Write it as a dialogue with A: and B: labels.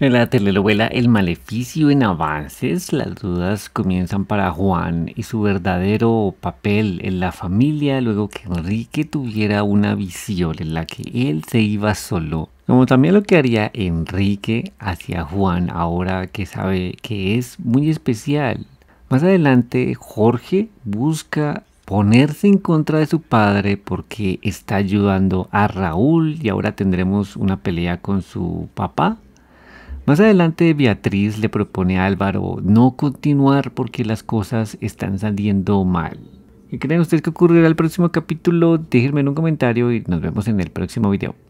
A: En la telenovela El Maleficio en Avances, las dudas comienzan para Juan y su verdadero papel en la familia luego que Enrique tuviera una visión en la que él se iba solo. Como también lo que haría Enrique hacia Juan ahora que sabe que es muy especial. Más adelante Jorge busca ponerse en contra de su padre porque está ayudando a Raúl y ahora tendremos una pelea con su papá más adelante Beatriz le propone a Álvaro no continuar porque las cosas están saliendo mal. ¿Qué creen ustedes que ocurrirá el próximo capítulo? Déjenme en un comentario y nos vemos en el próximo video.